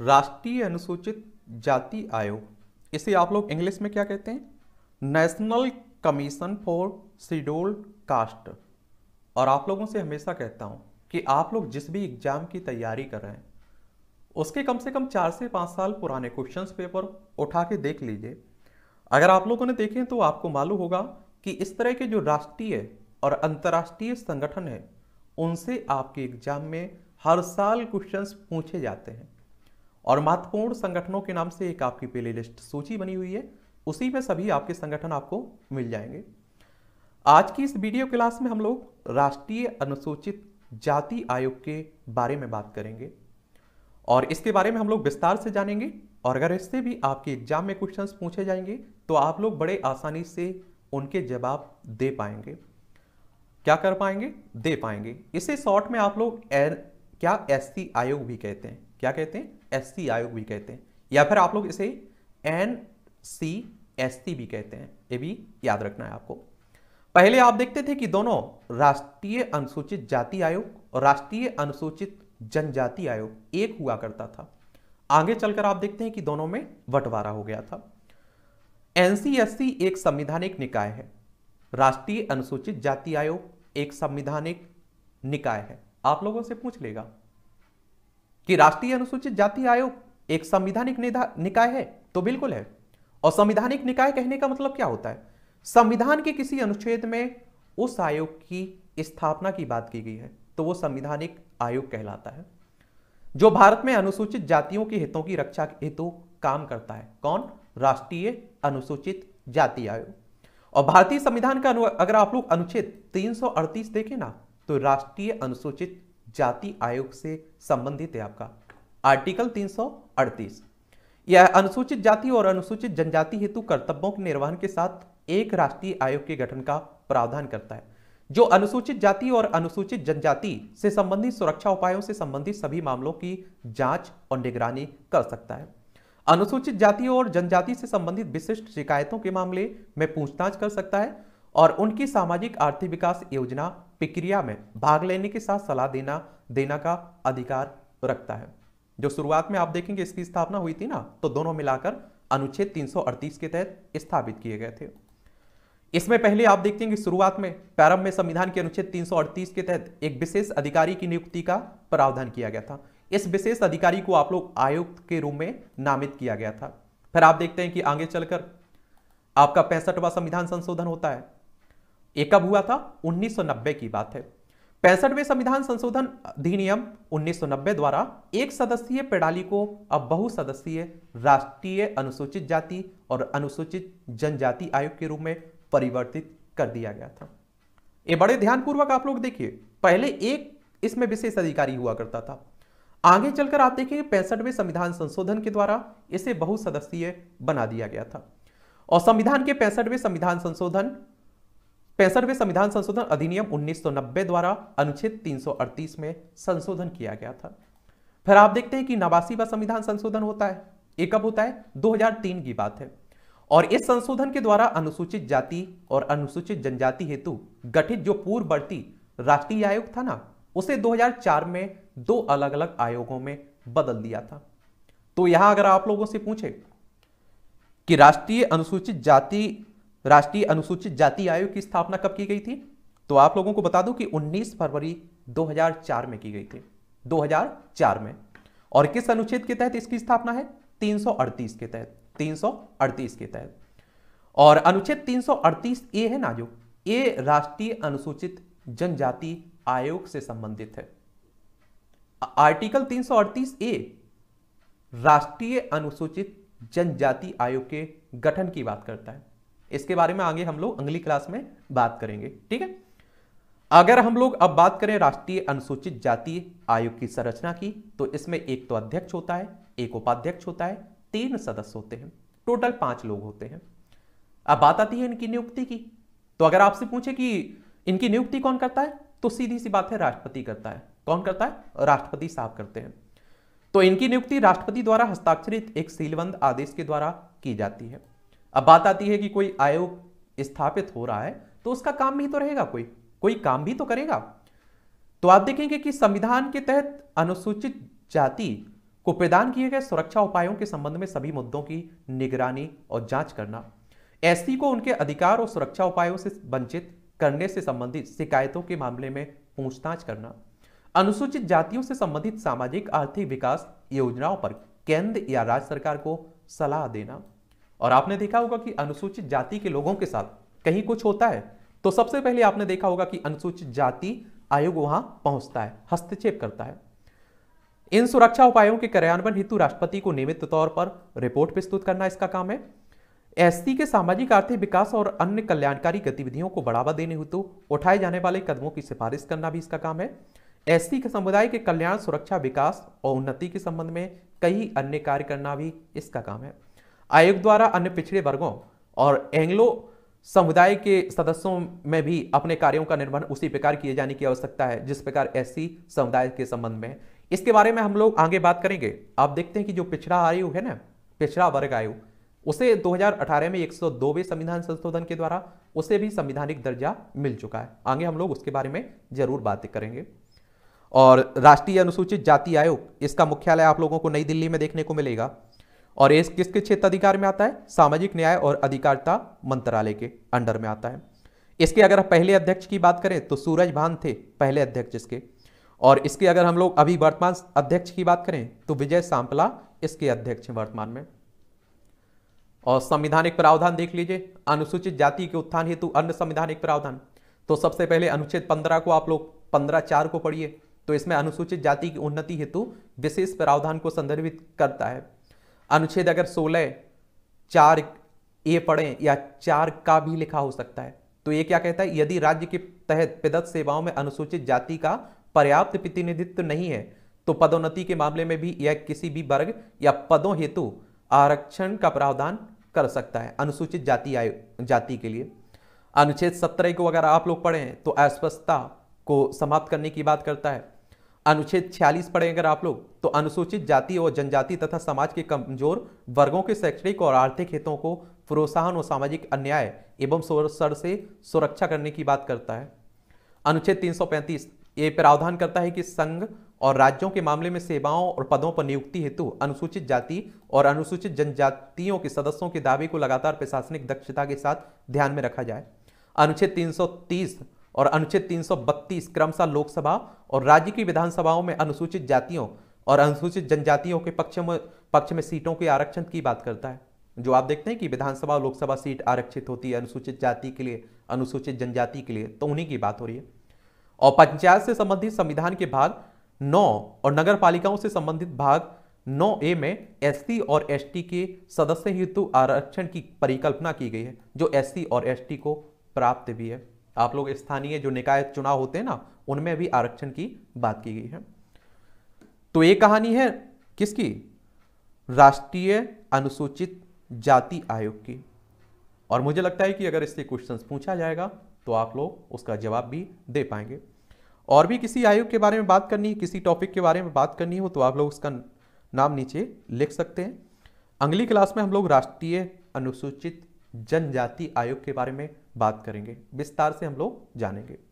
राष्ट्रीय अनुसूचित जाति आयोग इसे आप लोग इंग्लिश में क्या कहते हैं national commission for scheduled caste और आप लोगों से हमेशा कहता हूँ कि आप लोग जिस भी एग्ज़ाम की तैयारी कर रहे हैं उसके कम से कम चार से पाँच साल पुराने क्वेश्चंस पेपर उठा के देख लीजिए अगर आप लोगों ने देखें तो आपको मालूम होगा कि इस तरह के जो राष्ट्रीय और अंतर्राष्ट्रीय संगठन है उनसे आपके एग्ज़ाम में हर साल क्वेश्चंस पूछे जाते हैं और महत्वपूर्ण संगठनों के नाम से एक आपकी प्ले लिस्ट सूची बनी हुई है उसी में सभी आपके संगठन आपको मिल जाएंगे आज की इस वीडियो क्लास में हम लोग राष्ट्रीय अनुसूचित जाति आयोग के बारे में बात करेंगे और इसके बारे में हम लोग विस्तार से जानेंगे और अगर इससे भी आपके एग्जाम में क्वेश्चंस पूछे जाएंगे तो आप लोग बड़े आसानी से उनके जवाब दे पाएंगे क्या कर पाएंगे दे पाएंगे इसे शॉर्ट में आप लोग क्या एस आयोग भी कहते हैं क्या कहते हैं एस आयोग भी कहते हैं या फिर आप लोग इसे एन सी एस भी कहते हैं ये भी याद रखना है आपको पहले आप देखते थे कि दोनों राष्ट्रीय अनुसूचित जाति आयोग और राष्ट्रीय अनुसूचित जनजाति आयोग एक हुआ करता था आगे चलकर आप देखते हैं कि दोनों में बंटवारा हो गया था एनसीएससी एक संविधानिक निकाय है राष्ट्रीय अनुसूचित जाति आयोग एक संविधानिक निकाय है आप लोगों से पूछ लेगा कि राष्ट्रीय अनुसूचित जाति आयोग एक संविधानिक निकाय है तो बिल्कुल है और संविधानिक निकाय कहने का मतलब क्या होता है संविधान के किसी अनुच्छेद में उस आयोग की स्थापना की बात की गई है तो वो संविधानिक आयोग कहलाता है जो भारत में अनुसूचित जातियों के हितों की रक्षा हेतु काम करता है कौन राष्ट्रीय अनुसूचित जाति आयोग और भारतीय संविधान का अगर आप लोग अनुच्छेद तीन देखें ना तो राष्ट्रीय अनुसूचित जाति आयोग से संबंधित है आपका आर्टिकल 338 यह अनुसूचित जाति और अनुसूचित जनजाति हेतु कर्तव्यों के निर्वहन के साथ एक राष्ट्रीय आयोग के गठन का प्रावधान करता है जो अनुसूचित जाति और अनुसूचित जनजाति से संबंधित सुरक्षा उपायों से संबंधित सभी मामलों की जांच और निगरानी कर सकता है अनुसूचित जाति और जनजाति से संबंधित विशिष्ट शिकायतों के मामले में पूछताछ कर सकता है और उनकी सामाजिक आर्थिक विकास योजना प्रक्रिया में भाग लेने के साथ सलाह देना देना का अधिकार रखता है जो शुरुआत में आप देखेंगे इसकी स्थापना हुई थी ना तो दोनों मिलाकर अनुच्छेद 338 के तहत स्थापित किए गए थे इसमें पहले आप देखते हैं कि शुरुआत में प्रारंभ में संविधान के अनुच्छेद 338 के तहत एक विशेष अधिकारी की नियुक्ति का प्रावधान किया गया था इस विशेष अधिकारी को आप लोग आयुक्त के रूप में नामित किया गया था फिर आप देखते हैं कि आगे चलकर आपका पैंसठवा संविधान संशोधन होता है ये कब हुआ था 1990 की बात है पैंसठवें संविधान संशोधन अधिनियम 1990 द्वारा एक सदस्यीय प्रणाली को अब बहुसदस्यीय राष्ट्रीय अनुसूचित जाति और अनुसूचित जनजाति आयोग के रूप में परिवर्तित कर दिया गया था ये बड़े ध्यानपूर्वक आप लोग देखिए पहले एक इसमें विशेष अधिकारी हुआ करता था आगे चलकर आप देखेंगे पैंसठवें संविधान संशोधन के द्वारा इसे बहुसदस्यीय बना दिया गया था और संविधान के पैंसठवें संविधान संशोधन पैंसठवें संविधान संशोधन अधिनियम 1990 द्वारा अनुच्छेद 338 में संशोधन किया गया था फिर आप देखते हैं कि नवासीवा संविधान संशोधन होता है ये कब होता है 2003 की बात है और इस संशोधन के द्वारा अनुसूचित जाति और अनुसूचित जनजाति हेतु गठित जो पूर्ववर्ती राष्ट्रीय आयोग था ना उसे 2004 में दो अलग अलग आयोगों में बदल दिया था तो यहां अगर आप लोगों से पूछे कि राष्ट्रीय अनुसूचित जाति राष्ट्रीय अनुसूचित जाति आयोग की स्थापना कब की गई थी तो आप लोगों को बता दूं कि 19 फरवरी 2004 में की गई थी 2004 में और किस अनुच्छेद के तहत इसकी स्थापना है 338 के तहत 338 के तहत और अनुच्छेद 338 ए है ना जो ये राष्ट्रीय अनुसूचित जनजाति आयोग से संबंधित है आर्टिकल 338 ए राष्ट्रीय अनुसूचित जनजाति आयोग के गठन की बात करता है इसके बारे में आगे हम लोग अगली क्लास में बात करेंगे ठीक है अगर हम लोग अब बात करें राष्ट्रीय अनुसूचित जाति आयोग की संरचना की तो इसमें एक तो अध्यक्ष होता है एक उपाध्यक्ष होता है तीन सदस्य होते हैं टोटल पांच लोग होते हैं अब बात आती है इनकी नियुक्ति की तो अगर आपसे पूछे कि इनकी नियुक्ति कौन करता है तो सीधी सी बात है राष्ट्रपति करता है कौन करता है राष्ट्रपति साहब करते हैं तो इनकी नियुक्ति राष्ट्रपति द्वारा हस्ताक्षरित एक सीलबंद आदेश के द्वारा की जाती है अब बात आती है कि कोई आयोग स्थापित हो रहा है तो उसका काम भी तो रहेगा कोई कोई काम भी तो करेगा तो आप देखेंगे कि संविधान के तहत अनुसूचित जाति को प्रदान किए गए सुरक्षा उपायों के संबंध में सभी मुद्दों की निगरानी और जांच करना एससी को उनके अधिकार और सुरक्षा उपायों से वंचित करने से संबंधित शिकायतों के मामले में पूछताछ करना अनुसूचित जातियों से संबंधित सामाजिक आर्थिक विकास योजनाओं पर केंद्र या राज्य सरकार को सलाह देना और आपने देखा होगा कि अनुसूचित जाति के लोगों के साथ कहीं कुछ होता है तो सबसे पहले आपने देखा होगा कि अनुसूचित जाति आयोग वहां पहुंचता है हस्तक्षेप करता है इन सुरक्षा उपायों के कार्यान्वयन हेतु राष्ट्रपति को नियमित तौर पर रिपोर्ट प्रस्तुत करना इसका काम है एससी के सामाजिक आर्थिक विकास और अन्य कल्याणकारी गतिविधियों को बढ़ावा देने हेतु उठाए जाने वाले कदमों की सिफारिश करना भी इसका काम है एससी के समुदाय के कल्याण सुरक्षा विकास और उन्नति के संबंध में कई अन्य कार्य करना भी इसका काम है आयोग द्वारा अन्य पिछड़े वर्गों और एंग्लो समुदाय के सदस्यों में भी अपने कार्यों का निर्वहन उसी प्रकार किए जाने की आवश्यकता है जिस प्रकार एस समुदाय के संबंध में इसके बारे में हम लोग आगे बात करेंगे आप देखते हैं कि जो पिछड़ा आयु है ना पिछड़ा वर्ग आयु उसे 2018 में 102वें संविधान संशोधन के द्वारा उसे भी संविधानिक दर्जा मिल चुका है आगे हम लोग उसके बारे में जरूर बात करेंगे और राष्ट्रीय अनुसूचित जाति आयोग इसका मुख्यालय आप लोगों को नई दिल्ली में देखने को मिलेगा और ये किसके अधिकार में आता है सामाजिक न्याय और अधिकारिता मंत्रालय के अंडर में आता है इसके अगर पहले अध्यक्ष की बात करें तो सूरज भान थे पहले अध्यक्ष इसके और इसके अगर हम लोग अभी वर्तमान अध्यक्ष की बात करें तो विजय सांपला इसके अध्यक्ष हैं वर्तमान में और संविधानिक प्रावधान देख लीजिए अनुसूचित जाति के उत्थान हेतु अन्य संविधानिक प्रावधान तो सबसे पहले अनुच्छेद पंद्रह को आप लोग पंद्रह चार को पढ़िए तो इसमें अनुसूचित जाति की उन्नति हेतु विशेष प्रावधान को संदर्भित करता है अनुच्छेद अगर सोलह चार ए पढ़ें या चार का भी लिखा हो सकता है तो ये क्या कहता है यदि राज्य के तहत पिदत सेवाओं में अनुसूचित जाति का पर्याप्त प्रतिनिधित्व नहीं है तो पदोन्नति के मामले में भी यह किसी भी वर्ग या पदों हेतु आरक्षण का प्रावधान कर सकता है अनुसूचित जाति आयोग जाति के लिए अनुच्छेद सत्रह को अगर आप लोग पढ़ें तो अस्वस्थता को समाप्त करने की बात करता है अनुच्छेद 46 पढ़े अगर आप लोग तो अनुसूचित जाति और जनजाति तथा समाज के कमजोर वर्गों के शैक्षणिक और आर्थिक हितों को प्रोत्साहन और सामाजिक अन्याय एवं सर से सुरक्षा करने की बात करता है अनुच्छेद 335 सौ ये प्रावधान करता है कि संघ और राज्यों के मामले में सेवाओं और पदों पर नियुक्ति हेतु अनुसूचित जाति और अनुसूचित जनजातियों के सदस्यों के दावे को लगातार प्रशासनिक दक्षता के साथ ध्यान में रखा जाए अनुच्छेद तीन और अनुच्छेद 332 क्रमशः लोकसभा और राज्य की विधानसभाओं में अनुसूचित जातियों और अनुसूचित जनजातियों के पक्ष में पक्ष में सीटों के आरक्षण की बात करता है जो आप देखते हैं कि विधानसभा और लोकसभा सीट आरक्षित होती है अनुसूचित जाति के लिए अनुसूचित जनजाति के लिए तो उन्हीं की बात हो रही है और पंचायत से संबंधित संविधान के भाग नौ और नगर पालिकाओं से संबंधित भाग नौ ए में एस और एस के सदस्य हेतु आरक्षण की परिकल्पना की गई है जो एस और एस को प्राप्त भी है आप लोग स्थानीय जो निकाय चुनाव होते हैं ना उनमें भी आरक्षण की बात की गई है तो ये कहानी है किसकी राष्ट्रीय अनुसूचित जाति आयोग की और मुझे लगता है कि अगर इससे क्वेश्चंस पूछा जाएगा तो आप लोग उसका जवाब भी दे पाएंगे और भी किसी आयोग के बारे में बात करनी है किसी टॉपिक के बारे में बात करनी हो तो आप लोग उसका नाम नीचे लिख सकते हैं अगली क्लास में हम लोग राष्ट्रीय अनुसूचित जनजाति आयोग के बारे में बात करेंगे विस्तार से हम लोग जानेंगे